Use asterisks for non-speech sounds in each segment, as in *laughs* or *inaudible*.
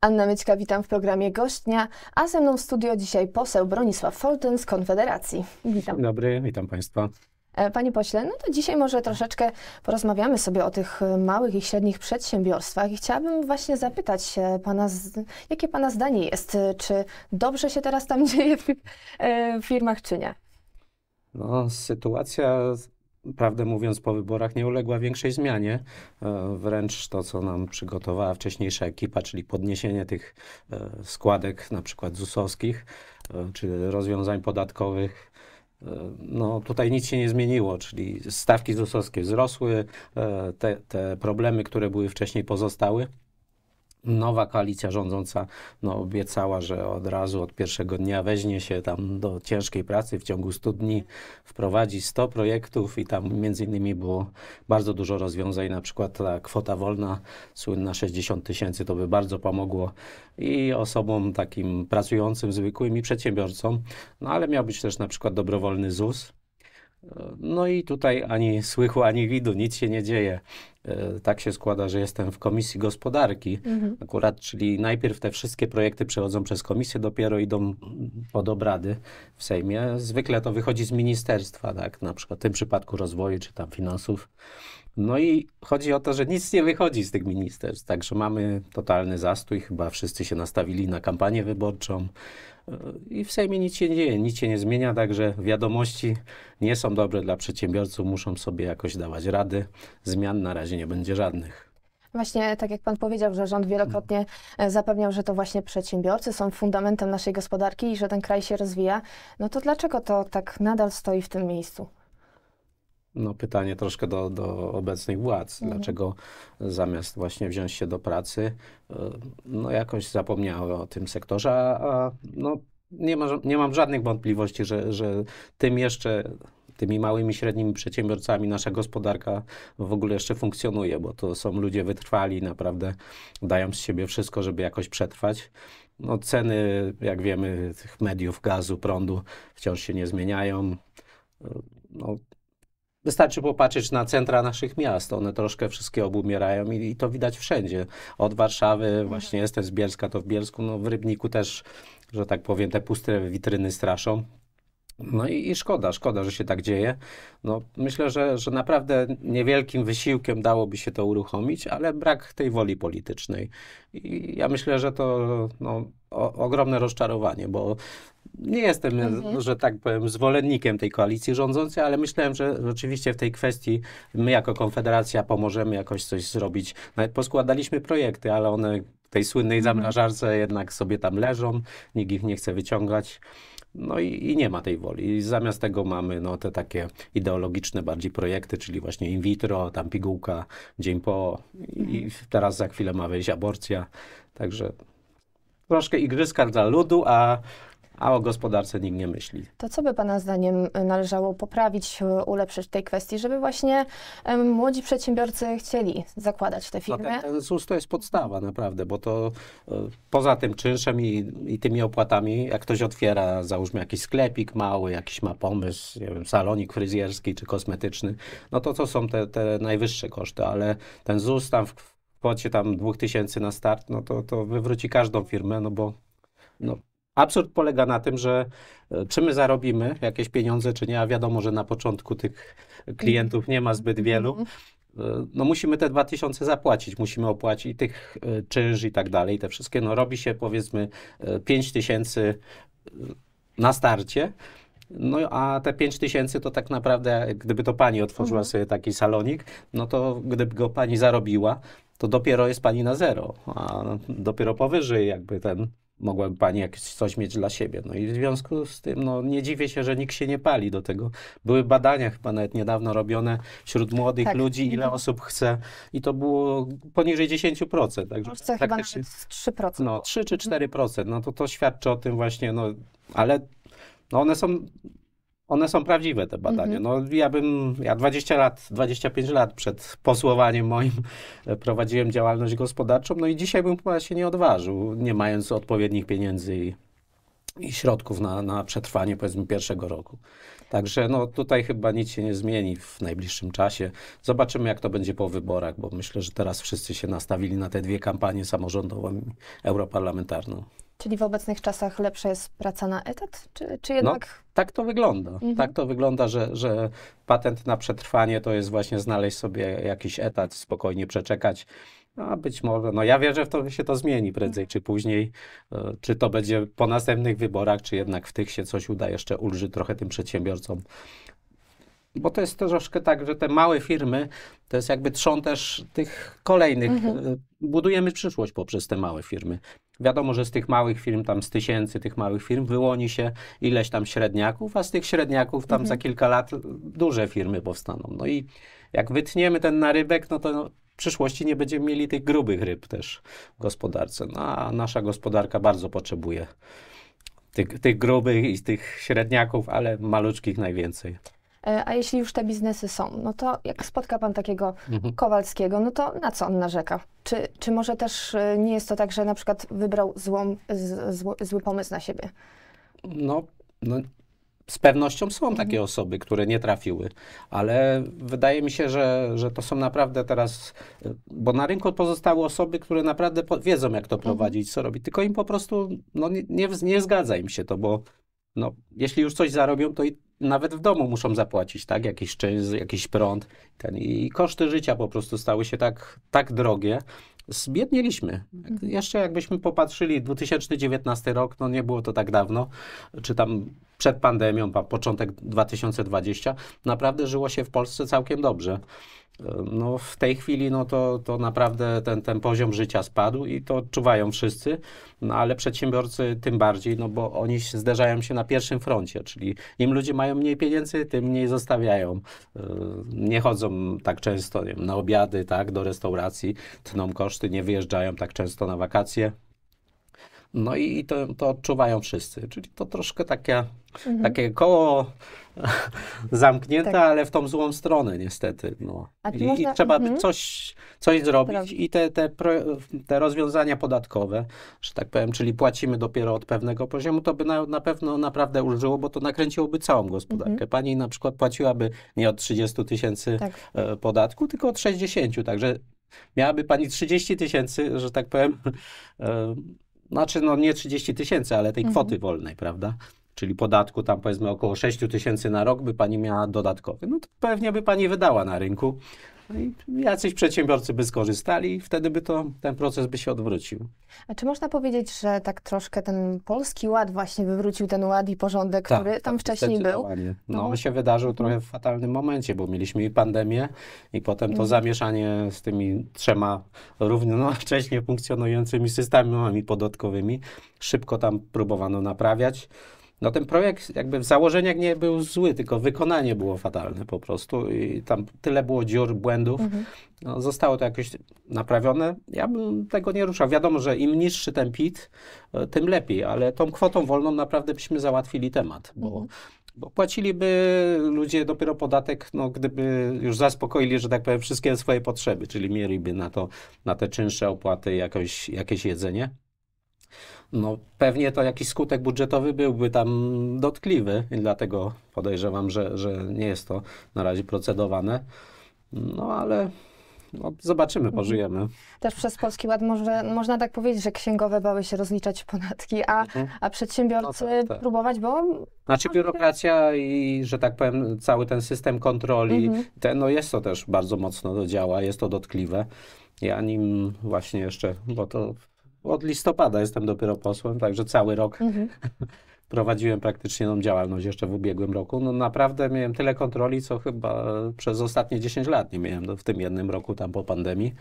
Anna Myćka, witam w programie Gośćnia, a ze mną w studio dzisiaj poseł Bronisław Foltyn z Konfederacji. Witam. Dzień dobry, witam Państwa. E, panie pośle, no to dzisiaj może troszeczkę porozmawiamy sobie o tych małych i średnich przedsiębiorstwach i chciałabym właśnie zapytać pana, jakie pana zdanie jest, czy dobrze się teraz tam *laughs* dzieje e, w firmach, czy nie? No, sytuacja prawdę mówiąc, po wyborach nie uległa większej zmianie. E, wręcz to, co nam przygotowała wcześniejsza ekipa, czyli podniesienie tych e, składek, na przykład ZUS-owskich, e, czy rozwiązań podatkowych, no tutaj nic się nie zmieniło, czyli stawki ZUS-owskie wzrosły, te, te problemy, które były wcześniej pozostały nowa koalicja rządząca no, obiecała, że od razu od pierwszego dnia weźmie się tam do ciężkiej pracy w ciągu 100 dni, wprowadzi 100 projektów i tam między innymi było bardzo dużo rozwiązań, na przykład ta kwota wolna, słynna 60 tysięcy, to by bardzo pomogło i osobom takim pracującym, zwykłym i przedsiębiorcom, no ale miał być też na przykład dobrowolny ZUS, no i tutaj ani słychu, ani widu, nic się nie dzieje. E, tak się składa, że jestem w Komisji Gospodarki mhm. akurat, czyli najpierw te wszystkie projekty przechodzą przez komisję, dopiero idą pod obrady w Sejmie. Zwykle to wychodzi z ministerstwa, tak, na przykład w tym przypadku rozwoju czy tam finansów. No i chodzi o to, że nic nie wychodzi z tych ministerstw, także mamy totalny zastój, chyba wszyscy się nastawili na kampanię wyborczą i w Sejmie nic się nie dzieje, nic się nie zmienia, także wiadomości nie są dobre dla przedsiębiorców, muszą sobie jakoś dawać rady, zmian na razie nie będzie żadnych. Właśnie tak jak pan powiedział, że rząd wielokrotnie e, zapewniał, że to właśnie przedsiębiorcy są fundamentem naszej gospodarki i że ten kraj się rozwija, no to dlaczego to tak nadal stoi w tym miejscu? no, pytanie troszkę do, do obecnych władz. Mhm. Dlaczego zamiast właśnie wziąć się do pracy, e, no jakoś zapomniały o tym sektorze, a, no, nie, ma, nie mam żadnych wątpliwości, że, że tym jeszcze tymi małymi i średnimi przedsiębiorcami nasza gospodarka w ogóle jeszcze funkcjonuje, bo to są ludzie wytrwali, naprawdę dają z siebie wszystko, żeby jakoś przetrwać. No, ceny, jak wiemy, tych mediów, gazu, prądu wciąż się nie zmieniają. E, no, Wystarczy popatrzeć na centra naszych miast. One troszkę wszystkie obumierają i, i to widać wszędzie. Od Warszawy, mhm. właśnie jestem z Bielska, to w Bielsku, no w Rybniku też, że tak powiem, te puste witryny straszą. No i, i, szkoda, szkoda, że się tak dzieje. No, myślę, że, że naprawdę niewielkim wysiłkiem dałoby się to uruchomić, ale brak tej woli politycznej. I ja myślę, że to no, o, ogromne rozczarowanie, bo nie jestem, mhm. że tak powiem, zwolennikiem tej koalicji rządzącej, ale myślałem, że rzeczywiście w tej kwestii my jako Konfederacja pomożemy jakoś coś zrobić. Nawet poskładaliśmy projekty, ale one w tej słynnej mhm. zamrażarce jednak sobie tam leżą, nikt ich nie chce wyciągać. No i, i, nie ma tej woli. I zamiast tego mamy no, te takie ideologiczne bardziej projekty, czyli właśnie in vitro, tam pigułka, dzień po mhm. i teraz za chwilę ma wejść aborcja. Także troszkę igrzyska dla ludu, a a o gospodarce nikt nie myśli. To co by Pana zdaniem należało poprawić, ulepszyć w tej kwestii, żeby właśnie młodzi przedsiębiorcy chcieli zakładać te no, firmy? No ten, ten ZUS to jest podstawa naprawdę, bo to e, poza tym czynszem i, i tymi opłatami, jak ktoś otwiera załóżmy jakiś sklepik mały, jakiś ma pomysł, nie wiem, salonik fryzjerski czy kosmetyczny, no to to są te, te najwyższe koszty, ale ten ZUS tam w kwocie tam 2000 na start, no to, to wywróci każdą firmę, no bo no, Absurd polega na tym, że e, czy my zarobimy jakieś pieniądze, czy nie, a wiadomo, że na początku tych klientów nie ma zbyt mhm. wielu. Mhm. E, no musimy te 2000 zapłacić, musimy opłacić tych e, czynsz i tak dalej, te wszystkie. No robi się powiedzmy 5000 na starcie. No a te 5000 tysięcy to tak naprawdę, gdyby to pani otworzyła mhm. sobie taki salonik, no to gdyby go pani zarobiła, to dopiero jest pani na zero, a dopiero powyżej jakby ten mogłaby pani jakieś coś mieć dla siebie. No i w związku z tym, no nie dziwię się, że nikt się nie pali do tego. Były badania chyba nawet niedawno robione wśród młodych tak, ludzi, ile mhm. osób chce i to było poniżej 10%. Także Chce tak chyba nawet 3%. No 3 czy 4%, mhm. no to to świadczy o tym właśnie, no ale no one są one są prawdziwe, te badania. Mhm. No, ja bym, ja 20 lat, 25 lat przed posłowaniem moim e, prowadziłem działalność gospodarczą, no i dzisiaj bym chyba się nie odważył, nie mając odpowiednich pieniędzy i, i środków na, na przetrwanie, powiedzmy, pierwszego roku. Także no, tutaj chyba nic się nie zmieni w najbliższym czasie. Zobaczymy, jak to będzie po wyborach, bo myślę, że teraz wszyscy się nastawili na te dwie kampanie samorządową i europarlamentarną. Czyli w obecnych czasach lepsza jest praca na etat, czy, czy no, jednak... No, tak to wygląda. Mhm. Tak to wygląda, że, że patent na przetrwanie to jest właśnie znaleźć sobie jakiś etat, spokojnie przeczekać. No, a być może, no ja wierzę w to, że się to zmieni prędzej czy później. E, czy to będzie po następnych wyborach, czy jednak w tych się coś uda jeszcze ulży trochę tym przedsiębiorcom. Bo to jest troszkę tak, że te małe firmy to jest jakby trzon też tych kolejnych. Mhm. E, budujemy przyszłość poprzez te małe firmy. Wiadomo, że z tych małych firm, tam z tysięcy tych małych firm, wyłoni się ileś tam średniaków, a z tych średniaków tam mhm. za kilka lat duże firmy powstaną. No i jak wytniemy ten narybek, no to w przyszłości nie będziemy mieli tych grubych ryb też w gospodarce. No, a nasza gospodarka bardzo potrzebuje tych, tych grubych i tych średniaków, ale maluczkich najwięcej. E, a jeśli już te biznesy są, no to jak spotka pan takiego mhm. Kowalskiego, no to na co on narzeka? Czy, czy może też e, nie jest to tak, że na przykład wybrał złą, z, zły, zły pomysł na siebie? No, no z pewnością są mhm. takie osoby, które nie trafiły, ale wydaje mi się, że, że to są naprawdę teraz, bo na rynku pozostały osoby, które naprawdę wiedzą, jak to mhm. prowadzić, co robić, tylko im po prostu no, nie, nie, nie zgadza im się to, bo no, jeśli już coś zarobią, to i nawet w domu muszą zapłacić, tak? Jakiś czynsz, jakiś prąd. Ten, I koszty życia po prostu stały się tak, tak drogie. Zbiednieliśmy. Mhm. Jeszcze jakbyśmy popatrzyli, 2019 rok, no nie było to tak dawno, czy tam przed pandemią, początek 2020, naprawdę żyło się w Polsce całkiem dobrze. No w tej chwili no to, to naprawdę ten, ten poziom życia spadł i to odczuwają wszyscy, no ale przedsiębiorcy tym bardziej, no bo oni zderzają się na pierwszym froncie, czyli im ludzie mają mniej pieniędzy, tym mniej zostawiają. Y, nie chodzą tak często wiem, na obiady, tak, do restauracji, tną koszty, nie wyjeżdżają tak często na wakacje. No i to, to odczuwają wszyscy. Czyli to troszkę takie, mhm. takie koło *laughs* zamknięte, tak. ale w tą złą stronę niestety. No. I, można... I, trzeba mhm. coś, coś zrobić i te, te, te rozwiązania podatkowe, że tak powiem, czyli płacimy dopiero od pewnego poziomu, to by na, na pewno naprawdę użyło, bo to nakręciłoby całą gospodarkę. Mhm. Pani na przykład płaciłaby nie od 30 tysięcy tak. E, podatku, tylko od 60, także miałaby Pani 30 tysięcy, że tak powiem, *laughs* e, znaczy, no nie 30 tysięcy, ale tej mhm. kwoty wolnej, prawda? Czyli podatku tam powiedzmy około 6 tysięcy na rok by pani miała dodatkowy. No to pewnie by pani wydała na rynku. No i jacyś przedsiębiorcy by skorzystali, wtedy by to, ten proces by się odwrócił. A czy można powiedzieć, że tak troszkę ten polski ład właśnie wywrócił ten ład i porządek, tak, który tam tak, wcześniej był? No, no się wydarzył trochę w fatalnym momencie, bo mieliśmy i pandemię i potem to mhm. zamieszanie z tymi trzema równocześnie funkcjonującymi systemami podatkowymi. Szybko tam próbowano naprawiać. No ten projekt jakby w założeniach nie był zły, tylko wykonanie było fatalne po prostu i tam tyle było dziur, błędów. Mhm. No, zostało to jakoś naprawione. Ja bym tego nie ruszał. Wiadomo, że im niższy ten PIT, e, tym lepiej, ale tą kwotą wolną naprawdę byśmy załatwili temat, bo mhm bo płaciliby ludzie dopiero podatek, no, gdyby już zaspokoili, że tak powiem, wszystkie swoje potrzeby, czyli mieliby na to, na te czynsze opłaty jakoś, jakieś jedzenie no pewnie to jakiś skutek budżetowy byłby tam dotkliwy i dlatego podejrzewam, że, że nie jest to na razie procedowane. No ale no, zobaczymy, mhm. pożyjemy. Też przez Polski Ład może, można tak powiedzieć, że księgowe bały się rozliczać podatki, a, mhm. a no przedsiębiorcy no tak, tak. próbować, bo... Znaczy biurokracja i, że tak powiem, cały ten system kontroli, mhm. ten, no jest to też bardzo mocno do działa, jest to dotkliwe. Ja nim właśnie jeszcze, bo to od listopada jestem dopiero posłem, także cały rok mhm. *laughs* prowadziłem praktycznie tą działalność jeszcze w ubiegłym roku. No naprawdę miałem tyle kontroli, co chyba przez ostatnie 10 lat nie miałem, no, w tym jednym roku tam po pandemii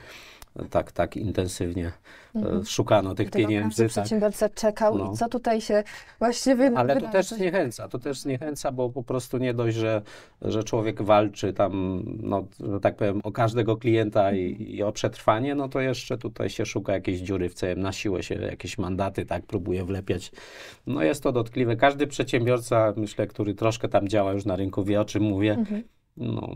tak, tak intensywnie e, mhm. szukano tych pieniędzy. Tak. Przedsiębiorca czekał no. i co tutaj się właściwie Ale to też zniechęca, to też zniechęca, bo po prostu nie dość, że, że człowiek walczy tam, no, że tak powiem, o każdego klienta i, mhm. i, o przetrwanie, no to jeszcze tutaj się szuka jakiejś dziury w całym, na siłę się jakieś mandaty, tak, próbuje wlepiać. No jest to dotkliwe. Każdy przedsiębiorca, myślę, który troszkę tam działa już na rynku, wie o czym mówię. Mhm. No,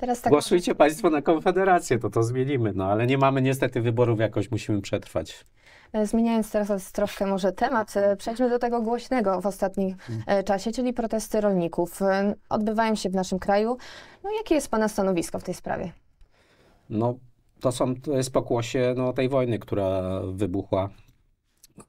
Teraz tak... Głosujcie Państwo na Konfederację, to to zmienimy, no ale nie mamy niestety wyborów, jakoś musimy przetrwać. E, zmieniając teraz troszkę może temat, e, przejdźmy do tego głośnego w ostatnim e, mhm. czasie, czyli protesty rolników. Odbywają się w naszym kraju. No, jakie jest Pana stanowisko w tej sprawie? No, to, są, to jest pokłosie no, tej wojny, która wybuchła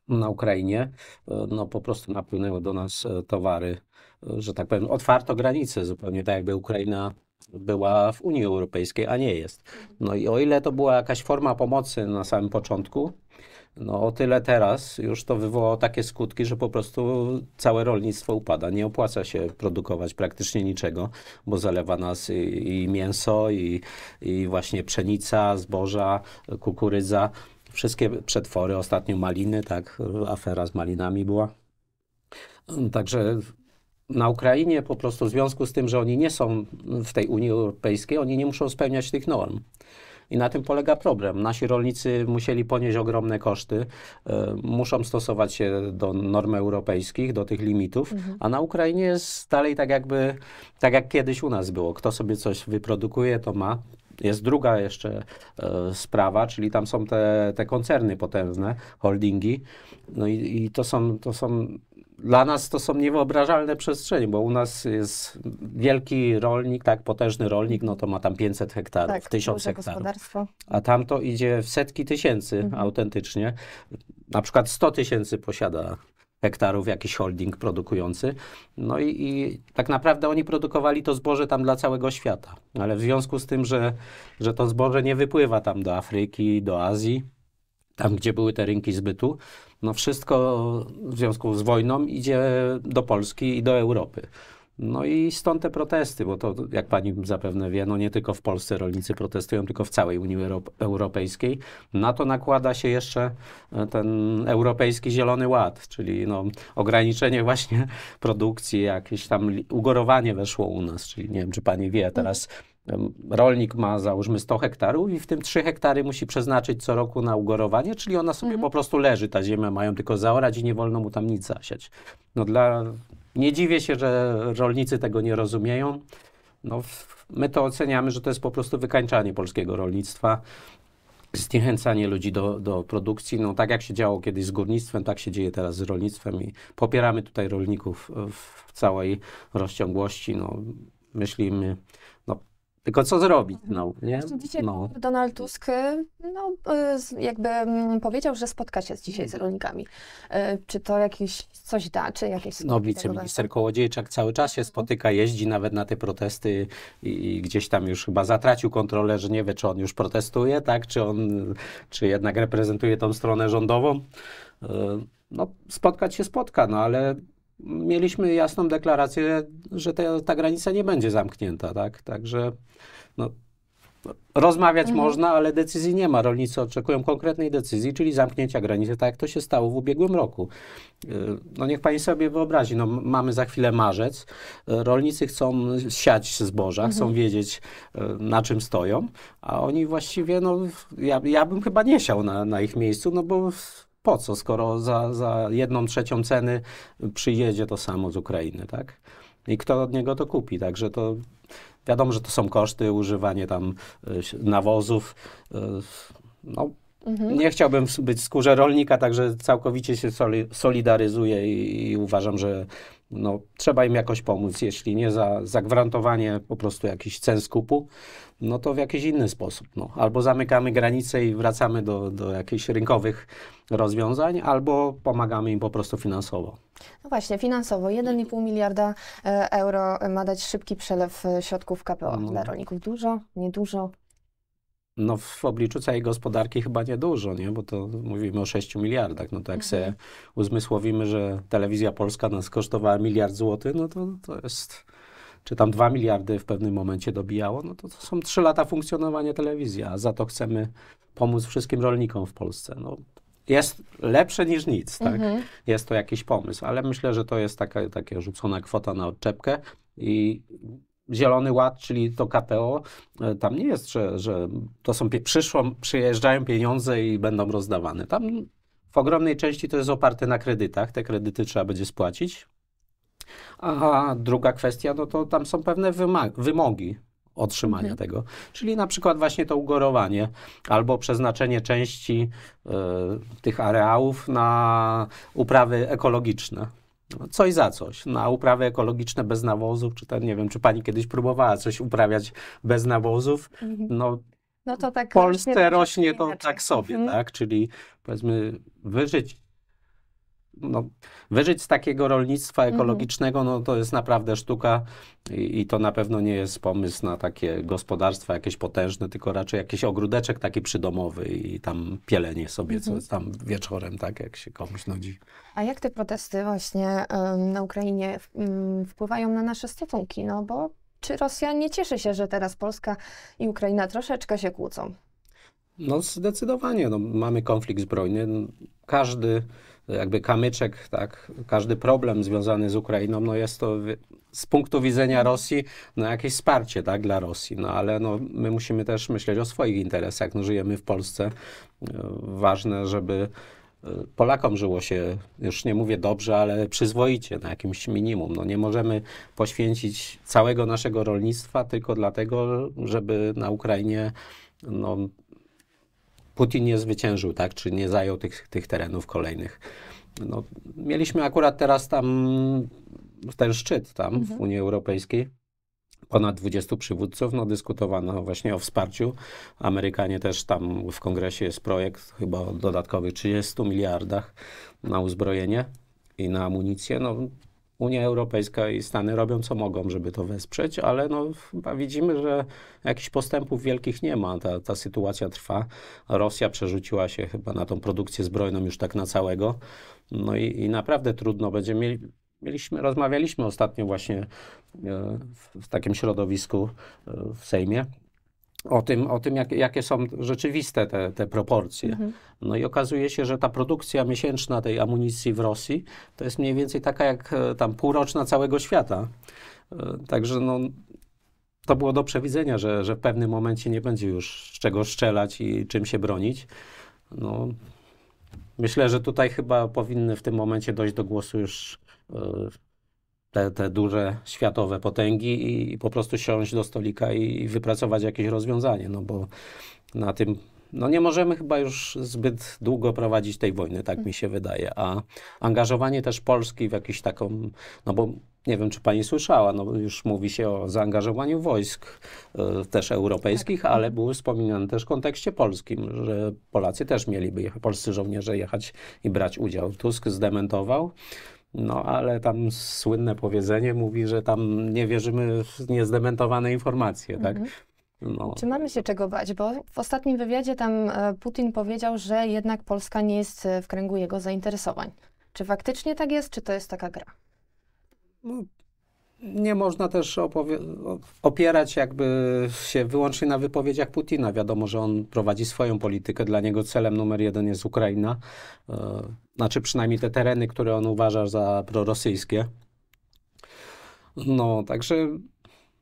na Ukrainie. No, po prostu napłynęły do nas towary, że tak powiem, otwarto granice zupełnie, tak jakby Ukraina była w Unii Europejskiej, a nie jest. No i o ile to była jakaś forma pomocy na samym początku, no o tyle teraz już to wywołało takie skutki, że po prostu całe rolnictwo upada. Nie opłaca się produkować praktycznie niczego, bo zalewa nas i, i mięso, i, i właśnie pszenica, zboża, kukurydza. Wszystkie przetwory, ostatnio maliny, tak, afera z malinami była. Także na Ukrainie po prostu w związku z tym, że oni nie są w tej Unii Europejskiej, oni nie muszą spełniać tych norm. I na tym polega problem. Nasi rolnicy musieli ponieść ogromne koszty, y, muszą stosować się do norm europejskich, do tych limitów, mhm. a na Ukrainie jest dalej tak jakby, tak jak kiedyś u nas było. Kto sobie coś wyprodukuje, to ma. Jest druga jeszcze y, sprawa, czyli tam są te, te koncerny potężne, holdingi. No i, i to, są, to są dla nas to są niewyobrażalne przestrzenie, bo u nas jest wielki rolnik, tak potężny rolnik, no to ma tam 500 hektarów, tak, 1000 hektarów. A tam to idzie w setki tysięcy mhm. autentycznie. Na przykład 100 tysięcy posiada hektarów jakiś holding produkujący. No i, i, tak naprawdę oni produkowali to zboże tam dla całego świata. Ale w związku z tym, że, że to zboże nie wypływa tam do Afryki, do Azji, tam gdzie były te rynki zbytu, no wszystko w związku z wojną idzie do Polski i do Europy. No i stąd te protesty, bo to, jak pani zapewne wie, no nie tylko w Polsce rolnicy protestują, tylko w całej Unii Europejskiej. Na to nakłada się jeszcze e, ten Europejski Zielony Ład, czyli no, ograniczenie *laughs* właśnie produkcji, jakieś tam ugorowanie weszło u nas, czyli nie wiem, czy pani wie, teraz rolnik ma załóżmy 100 hektarów i w tym 3 hektary musi przeznaczyć co roku na ugorowanie, czyli ona sobie mhm. po prostu leży, ta ziemia, mają tylko zaorać i nie wolno mu tam nic zasiać. No dla... Nie dziwię się, że rolnicy tego nie rozumieją. No, my to oceniamy, że to jest po prostu wykańczanie polskiego rolnictwa, zniechęcanie ludzi do, do produkcji. No, tak jak się działo kiedyś z górnictwem, tak się dzieje teraz z rolnictwem i popieramy tutaj rolników w całej rozciągłości. No, myślimy, no, tylko co zrobić, mhm. no, nie? dzisiaj no. Donald Tusk y, no, y, jakby mm, powiedział, że spotka się dzisiaj z rolnikami. Y, czy to jakieś coś da, czy jakieś... No wiceminister Kołodziejczak cały czas się mhm. spotyka, jeździ nawet na te protesty i, i gdzieś tam już chyba zatracił kontrolę, że nie wie, czy on już protestuje, tak? Czy on, czy jednak reprezentuje tą stronę rządową. No spotkać się spotka, no ale mieliśmy jasną deklarację, że te, ta granica nie będzie zamknięta, tak? Także no, rozmawiać mhm. można, ale decyzji nie ma. Rolnicy oczekują konkretnej decyzji, czyli zamknięcia granicy, tak jak to się stało w ubiegłym roku. Y, no niech pani sobie wyobrazi, no mamy za chwilę marzec, y, rolnicy chcą siać zboża, mhm. chcą wiedzieć y, na czym stoją, a oni właściwie, no ja, ja bym chyba nie siał na, na ich miejscu, no bo po co, skoro za, za jedną trzecią ceny przyjedzie to samo z Ukrainy, tak? I kto od niego to kupi, także to wiadomo, że to są koszty, używanie tam y, nawozów, y, no, mhm. Nie chciałbym być skórze rolnika, także całkowicie się solidaryzuję i, i uważam, że no, trzeba im jakoś pomóc. Jeśli nie za zagwarantowanie po prostu jakiś cen skupu, no to w jakiś inny sposób. No. Albo zamykamy granice i wracamy do, do jakichś rynkowych rozwiązań, albo pomagamy im po prostu finansowo. No właśnie, finansowo 1,5 miliarda e, euro ma dać szybki przelew e, środków KPO no. dla rolników. Dużo, niedużo? No w obliczu całej gospodarki chyba niedużo, nie? bo to mówimy o 6 miliardach. No to jak mhm. sobie uzmysłowimy, że telewizja polska nas kosztowała miliard złotych, no to, no to jest, czy tam 2 miliardy w pewnym momencie dobijało, no to, to są 3 lata funkcjonowania telewizji, a za to chcemy pomóc wszystkim rolnikom w Polsce. No, jest lepsze niż nic, tak? Mhm. Jest to jakiś pomysł, ale myślę, że to jest taka, taka rzucona kwota na odczepkę i Zielony Ład, czyli to KPO, e, tam nie jest, że, że to są przyszłą, przyjeżdżają pieniądze i będą rozdawane. Tam w ogromnej części to jest oparte na kredytach, te kredyty trzeba będzie spłacić. A druga kwestia, no to tam są pewne wymogi otrzymania mhm. tego. Czyli na przykład właśnie to ugorowanie albo przeznaczenie części y, tych areałów na uprawy ekologiczne. No, coś za coś, na uprawy ekologiczne bez nawozów, czy to nie wiem, czy pani kiedyś próbowała coś uprawiać bez nawozów, mhm. no no to tak Polsce rośnie, rośnie to tak sobie, mhm. tak? Czyli powiedzmy wyżyć no, wyżyć z takiego rolnictwa mhm. ekologicznego, no to jest naprawdę sztuka i, i, to na pewno nie jest pomysł na takie gospodarstwa jakieś potężne, tylko raczej jakiś ogródeczek taki przydomowy i tam pielenie sobie mhm. co tam wieczorem, tak jak się komuś nudzi. A jak te protesty właśnie ym, na Ukrainie ym, mm, wpływają na nasze stosunki? No bo czy Rosja nie cieszy się, że teraz Polska i Ukraina troszeczkę się kłócą? No zdecydowanie. No, mamy konflikt zbrojny. Każdy jakby kamyczek, tak, każdy problem związany z Ukrainą, no jest to z punktu widzenia Rosji, no jakieś wsparcie, tak, dla Rosji, no ale no, my musimy też myśleć o swoich interesach, no żyjemy w Polsce, ważne, żeby y, Polakom żyło się, już nie mówię dobrze, ale przyzwoicie na jakimś minimum. No nie możemy poświęcić całego naszego rolnictwa tylko dlatego, żeby na Ukrainie no, Putin nie zwyciężył, tak, czy nie zajął tych, tych terenów kolejnych. No, mieliśmy akurat teraz tam ten szczyt tam mhm. w Unii Europejskiej ponad 20 przywódców, no dyskutowano właśnie o wsparciu. Amerykanie też tam w kongresie jest projekt chyba o dodatkowych 30 miliardach na uzbrojenie i na amunicję. No, Unia Europejska i Stany robią co mogą, żeby to wesprzeć, ale no, chyba widzimy, że jakichś postępów wielkich nie ma. Ta, ta sytuacja trwa. Rosja przerzuciła się chyba na tą produkcję zbrojną już tak na całego. No i, i naprawdę trudno będzie mieli. Mieliśmy, rozmawialiśmy ostatnio właśnie e, w takim środowisku e, w Sejmie o tym, o tym jak, jakie są rzeczywiste te, te proporcje. Mhm. No i okazuje się, że ta produkcja miesięczna tej amunicji w Rosji to jest mniej więcej taka jak e, tam półroczna całego świata. E, także no, to było do przewidzenia, że, że w pewnym momencie nie będzie już z czego strzelać i czym się bronić. No, myślę, że tutaj chyba powinny w tym momencie dojść do głosu już e, te, te duże światowe potęgi i po prostu siąść do stolika i wypracować jakieś rozwiązanie, no bo na tym no nie możemy chyba już zbyt długo prowadzić tej wojny, tak mi się wydaje. A angażowanie też Polski w jakąś taką, no bo nie wiem, czy pani słyszała, no już mówi się o zaangażowaniu wojsk y, też europejskich, tak. ale były wspominany też w kontekście polskim, że Polacy też mieliby, polscy żołnierze jechać i brać udział. Tusk zdementował. No, ale tam słynne powiedzenie mówi, że tam nie wierzymy w niezdementowane informacje, tak? Mhm. No. Czy mamy się czego bać? Bo w ostatnim wywiadzie tam e, Putin powiedział, że jednak Polska nie jest e, w kręgu jego zainteresowań. Czy faktycznie tak jest, czy to jest taka gra? No, nie można też opierać jakby się wyłącznie na wypowiedziach Putina. Wiadomo, że on prowadzi swoją politykę. Dla niego celem numer jeden jest Ukraina. E, znaczy przynajmniej te tereny, które on uważa za prorosyjskie. No, także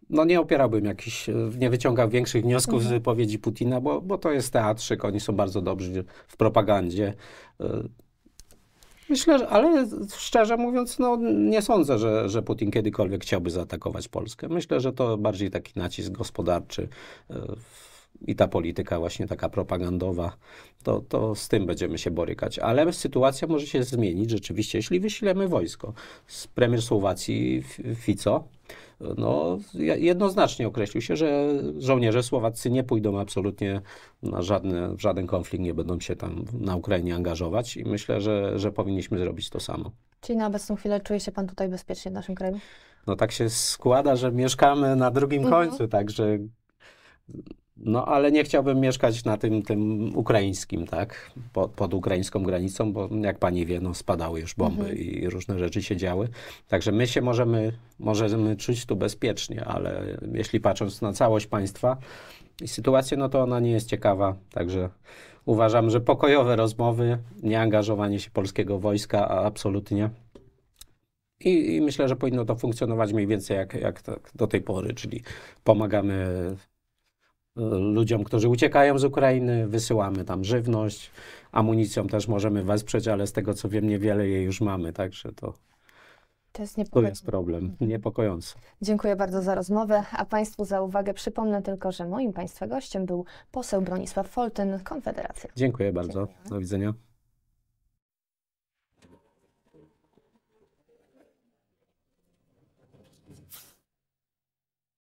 no nie opierałbym jakiś, nie wyciągał większych wniosków mhm. z wypowiedzi Putina, bo, bo to jest teatrzyk, oni są bardzo dobrzy w propagandzie. E, Myślę, że, ale szczerze mówiąc, no, nie sądzę, że, że Putin kiedykolwiek chciałby zaatakować Polskę. Myślę, że to bardziej taki nacisk gospodarczy e, i ta polityka właśnie taka propagandowa, to, to z tym będziemy się borykać. Ale sytuacja może się zmienić rzeczywiście, jeśli wyślemy wojsko. Premier Słowacji Fico no, jednoznacznie określił się, że żołnierze słowaccy nie pójdą absolutnie na żadne, w żaden konflikt, nie będą się tam na Ukrainie angażować i myślę, że, że powinniśmy zrobić to samo. Czyli na obecną chwilę czuje się Pan tutaj bezpiecznie w naszym kraju? No tak się składa, że mieszkamy na drugim mhm. końcu, także no ale nie chciałbym mieszkać na tym, tym ukraińskim, tak? Pod, pod ukraińską granicą, bo jak pani wie, no, spadały już bomby mhm. i różne rzeczy się działy. Także my się możemy, możemy czuć tu bezpiecznie, ale jeśli patrząc na całość państwa i sytuację, no to ona nie jest ciekawa. Także uważam, że pokojowe rozmowy, nieangażowanie się polskiego wojska, absolutnie. I, I, myślę, że powinno to funkcjonować mniej więcej jak, jak tak do tej pory, czyli pomagamy ludziom, którzy uciekają z Ukrainy, wysyłamy tam żywność, amunicją też możemy wesprzeć, ale z tego co wiem, niewiele jej już mamy, także to. To jest, to jest problem, mhm. niepokojący. Dziękuję bardzo za rozmowę, a Państwu za uwagę. Przypomnę tylko, że moim Państwa gościem był poseł Bronisław Foltyn, Konfederacja. Dziękuję bardzo. Dziękuję. Do widzenia.